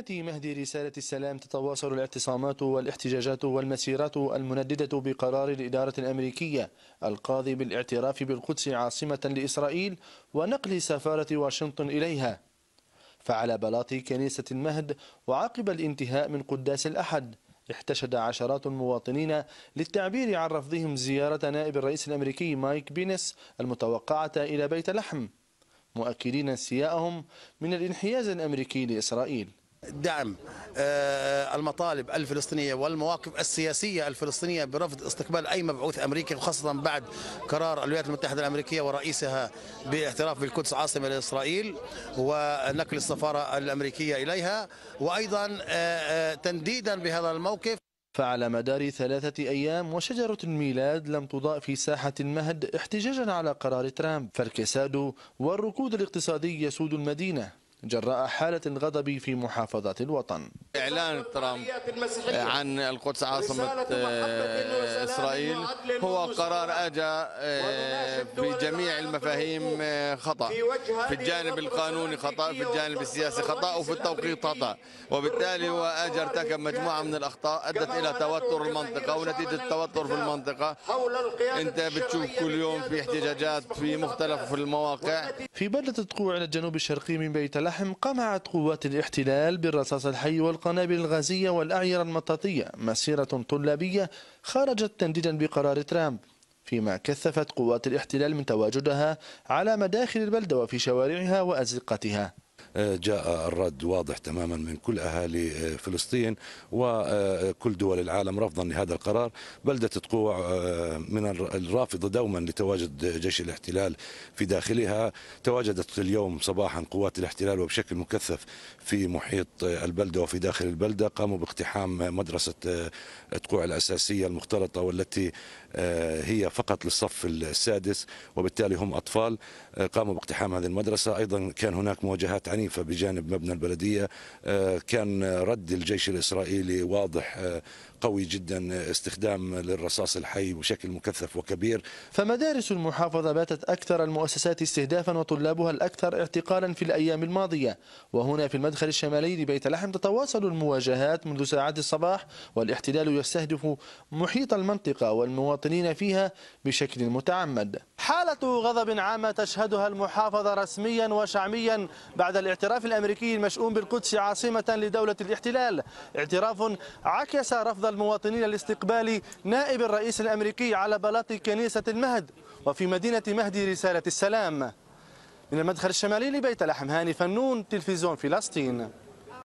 برعاية مهد رسالة السلام تتواصل الاعتصامات والاحتجاجات والمسيرات المنددة بقرار الإدارة الأمريكية القاضي بالاعتراف بالقدس عاصمة لإسرائيل ونقل سفارة واشنطن إليها فعلى بلاط كنيسة المهد وعقب الانتهاء من قداس الأحد احتشد عشرات المواطنين للتعبير عن رفضهم زيارة نائب الرئيس الأمريكي مايك بينس المتوقعة إلى بيت لحم مؤكدين استياءهم من الانحياز الأمريكي لإسرائيل دعم آه، المطالب الفلسطينية والمواقف السياسية الفلسطينية برفض استقبال أي مبعوث أمريكي وخاصة بعد قرار الولايات المتحدة الأمريكية ورئيسها باعتراف بالقدس عاصمة لإسرائيل ونقل السفارة الأمريكية إليها وأيضا آه، آه، تنديدا بهذا الموقف فعلى مدار ثلاثة أيام وشجرة الميلاد لم تضاء في ساحة المهد احتجاجا على قرار ترامب فالكساد والركود الاقتصادي يسود المدينة جراء حالة الغضب في محافظات الوطن إعلان ترامب عن القدس عاصمة آه، إسرائيل هو قرار أجا آه، في جميع المفاهيم آه، خطأ في الجانب القانوني خطأ في الجانب السياسي خطأ وفي التوقيت خطأ وبالتالي هو أجا ارتكب مجموعة من الأخطاء أدت إلى توتر المنطقة ونتيجة التوتر في المنطقة أنت بتشوف كل يوم في احتجاجات في مختلف المواقع في بلدة تقوع الجنوب الشرقي من بيت لحم قمعت قوات الاحتلال بالرصاص الحي والقنابل الغازية والأعيرة المطاطية مسيرة طلابية خرجت تنديدا بقرار ترامب فيما كثفت قوات الاحتلال من تواجدها على مداخل البلدة وفي شوارعها وأزقتها جاء الرد واضح تماما من كل أهالي آه، فلسطين وكل دول العالم رفضا لهذا القرار بلدة تقوع آه، من الرافضة دوما لتواجد جيش الاحتلال في داخلها تواجدت اليوم صباحا قوات الاحتلال وبشكل مكثف في محيط آه، البلدة وفي داخل البلدة قاموا باقتحام مدرسة تقوع الأساسية المختلطة والتي هي فقط للصف السادس وبالتالي هم أطفال قاموا باقتحام هذه المدرسة أيضا كان هناك مواجهات عنيفة بجانب مبنى البلدية آه، كان رد الجيش الإسرائيلي واضح آه، قوي جدا استخدام للرصاص الحي بشكل مكثف وكبير فمدارس المحافظة باتت أكثر المؤسسات استهدافا وطلابها الأكثر اعتقالا في الأيام الماضية وهنا في المدخل الشمالي لبيت لحم تتواصل المواجهات منذ ساعات الصباح والاحتلال يستهدف محيط المنطقة والمواطنين فيها بشكل متعمد حالة غضب عامة تشهدها المحافظة رسميا وشعميا بعد الاعتراف الأمريكي المشؤوم بالقدس عاصمة لدولة الاحتلال اعتراف عكس رفض المواطنين لاستقبال نائب الرئيس الأمريكي على بلاط كنيسة المهد وفي مدينة مهد رسالة السلام من المدخل الشمالي لبيت لحم هاني فنون تلفزيون فلسطين